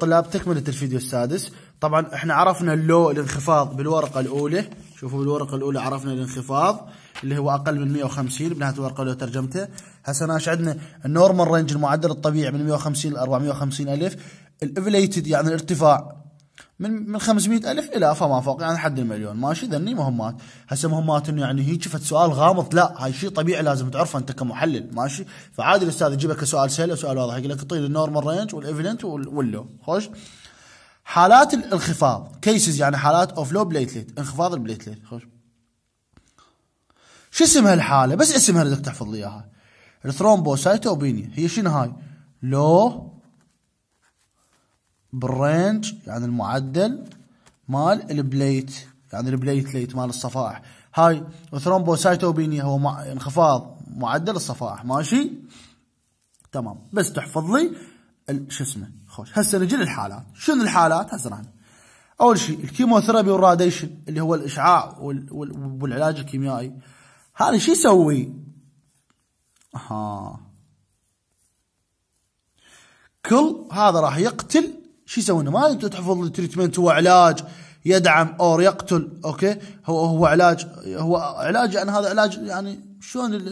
طلاب تكملة الفيديو السادس طبعا احنا عرفنا اللو الانخفاض بالورقة الأولى شوفوا بالورقة الأولى عرفنا الانخفاض اللي هو أقل من 150 بنهاية الورقة لو ترجمته هسه ناش عندنا النورمال رينج المعدل الطبيعي من 150 ل 450 ألف الإفليتد يعني الارتفاع من من 500 ألف إلى فما فوق يعني حد المليون ماشي ذني مهمات هسه مهمات إنه يعني هيك فد سؤال غامض لا هاي شيء طبيعي لازم تعرفه أنت كمحلل ماشي فعادي الأستاذ يجيبك كسؤال سهل وسؤال واضح يقول لك اعطيني النورمال رينج والإيفيدنت واللو خوش حالات الانخفاض كيسز يعني حالات اوف لو بليتليت انخفاض البليتليت خوش شو اسمها الحاله بس اسمها اللي تحفظ لي اياها الثرومبوسايتوبينيا هي شنو هاي لو بالرينج يعني المعدل مال البليت يعني البليت ليت مال الصفائح هاي ثرومبوسايتوبينيا هو مع انخفاض معدل الصفائح ماشي تمام بس تحفظ لي شو اسمه خوش هسه نجي للحالات شنو الحالات هسه راح اول شيء الكيموثيرابي والراديشن اللي هو الاشعاع والعلاج الكيميائي هذا شو يسوي؟ ها كل هذا راح يقتل شو يسوون ما انت تحفظ التريتمنت هو علاج يدعم او يقتل اوكي هو هو علاج هو علاج يعني هذا علاج يعني شلون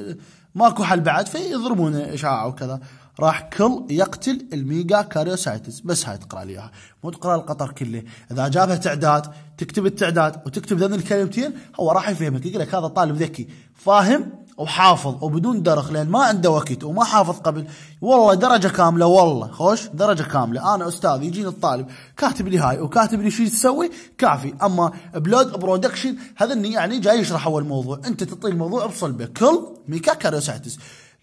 ماكو حل بعد فيضربون اشعاع وكذا راح كل يقتل الميجا كاريوسايتس بس هاي تقرا لي اياها مو تقرا القطر كله اذا جابها تعداد تكتب التعداد وتكتب ذن الكلمتين هو راح يفهمك يقول لك هذا طالب ذكي فاهم وحافظ وبدون درخ لان ما عنده وقت وما حافظ قبل والله درجه كامله والله خوش درجه كامله انا استاذ يجيني الطالب كاتب لي هاي وكاتب لي شو تسوي كافي اما بلود برودكشن هذا يعني جاي يشرح اول موضوع انت تطيل الموضوع بصلبه كل ميكا سعتس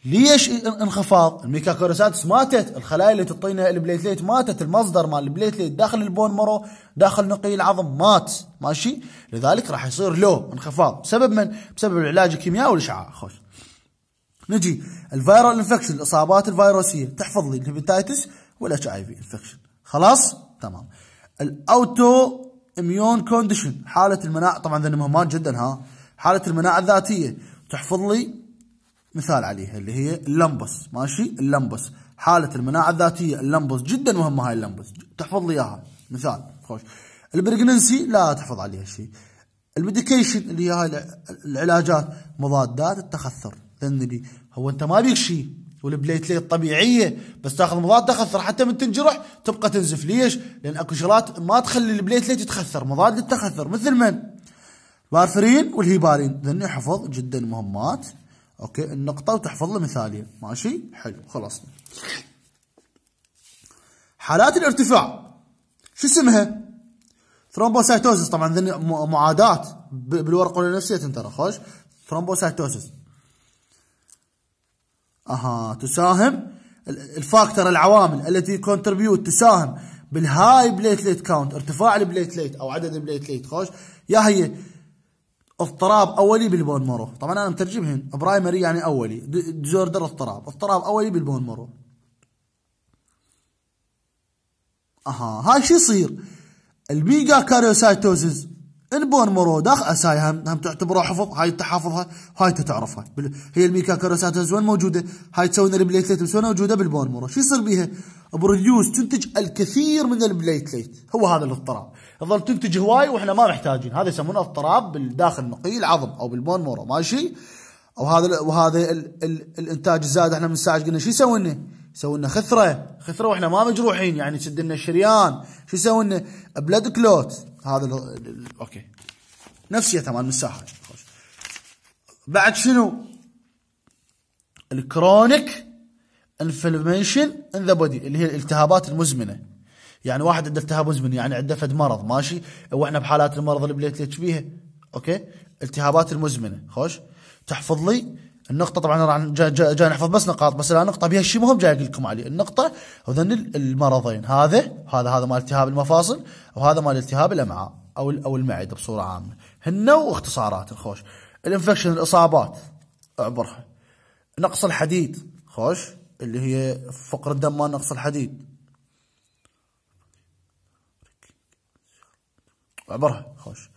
ليش انخفاض؟ الميكاكوريساتس ماتت، الخلايا اللي تعطينا البليتليت ماتت، المصدر مال البليتليت داخل البون مرو، داخل نقي العظم مات، ماشي؟ لذلك راح يصير له انخفاض، بسبب من؟ بسبب العلاج الكيميائي والاشعاع، خوش. نجي الفيرال انفكشن، الاصابات الفيروسيه، تحفظ لي الهبتايتس والاتش اي في انفكشن، خلاص؟ تمام. الاوتو اميون كونديشن، حاله المناعه، طبعا ذني مهمات جدا ها، حاله المناعه الذاتيه، تحفظ لي مثال عليها اللي هي اللمبس ماشي اللمبس حالة المناعة الذاتية اللمبس جدا مهمة هاي اللمبس تحفظ لي اياها مثال خوش البرجننسي لا تحفظ عليها شيء المديكيشن اللي هي هاي العلاجات مضادات التخثر لان اللي هو انت ما بيك شيء والبليتليت طبيعيه بس تاخذ مضاد تخثر حتى من تنجرح تبقى تنزف ليش؟ لان اكو شغلات ما تخلي البليتليت يتخثر مضاد للتخثر مثل من؟ بارفرين والهيبارين ذني حفظ جدا مهمات اوكي النقطه وتحفظ له مثاليه ماشي حلو خلاص حالات الارتفاع شو اسمها ثرومبوسايتوزس طبعا ذني معاداه بالورقه النفسيه ترى خوش ثرومبوسايتوزس اها تساهم الفاكتور العوامل التي كونتربيوت تساهم بالهاي بليتليت كاونت ارتفاع البليتليت او عدد البليتليت خوش يا هي اضطراب أولي بالبون مورو طبعا أنا مترجمهن برايمري يعني أولي ديزوردر اضطراب اضطراب أولي بالبون مورو أها هاي شو يصير الميجا كاريوسايتوزز انبون مرودخ اساي هم هم تعتبرها حفظ هاي تحافظها هاي تتعرفها هي الميكاكاروساتز وين موجوده هاي تسوي البليتليت وين موجوده بالبون مرو شو يصير بيها بروديوس تنتج الكثير من البليتليت هو هذا الاضطراب تظل تنتج هواي واحنا ما محتاجين هذا يسمونه اضطراب بالداخل نقي العظم او بالبون مرو ماشي او هذا وهذا الانتاج الزايد احنا من ساعه قلنا شو يسوي لنا؟ يسوي لنا خثره خثره واحنا ما مجروحين يعني يسد لنا الشريان شو يسوي لنا؟ بلاد كلوت هذا الـ الـ اوكي نفسيه تمام مساحه بعد شنو؟ الكرونيك انفلميشن ان ذا بودي اللي هي الالتهابات المزمنه يعني واحد عنده التهاب مزمن يعني عنده فد مرض ماشي واحنا بحالات المرض اللي بليت ليش بيها اوكي التهابات المزمنه خوش تحفظ لي النقطة طبعا جا, جا, جا نحفظ بس نقاط بس الان نقطة بها شيء مهم جاي اقول لكم عليه، النقطة هذن المرضين هذا هذا هذا مال التهاب المفاصل وهذا مال التهاب الامعاء او او المعدة بصورة عامة. هن واختصارات الخوش. الانفكشن الاصابات اعبرها. نقص الحديد خوش اللي هي فقر الدم مال نقص الحديد. اعبرها خوش.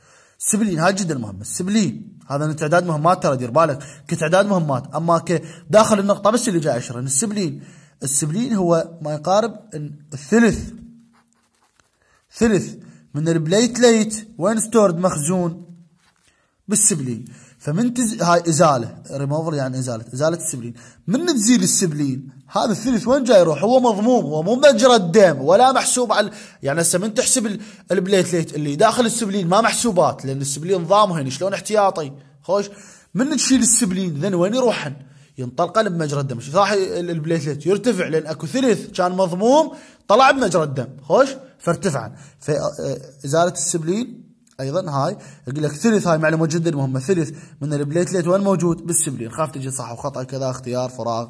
سبلين هاي جدا مهمة السبلين هذا تعداد مهمات ترى دير بالك كتعداد مهمات اما كداخل النقطة بس اللي جاي عشرة السبلين السبلين هو ما يقارب الثلث ثلث من البليت ليت وين ستورد مخزون بالسبلين فمن تز... هاي ازاله ريموفر يعني ازاله ازاله السبلين من تزيل السبلين هذا الثلث وين جاي يروح هو مضموم هو مو مجرى الدم ولا محسوب على يعني هسه من تحسب البليتليت اللي داخل السبلين ما محسوبات لان السبلين ضامهن شلون احتياطي خوش من تشيل السبلين ذن وين يروحن ينطلقن بمجرى الدم راح البليتليت يرتفع لان اكو ثلث كان مضموم طلع بمجرى الدم خوش فارتفعن فازاله السبلين ايضا هاي يقول لك ثلث هاي معلومه جدا مهمه ثلث من البليتليت وين موجود؟ بالسبلين خاف تجي صح وخطا كذا اختيار فراغ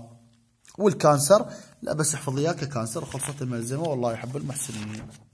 والكانسر لا بس احفظ اياه ككانسر وخلصت الملزمه والله يحب المحسنين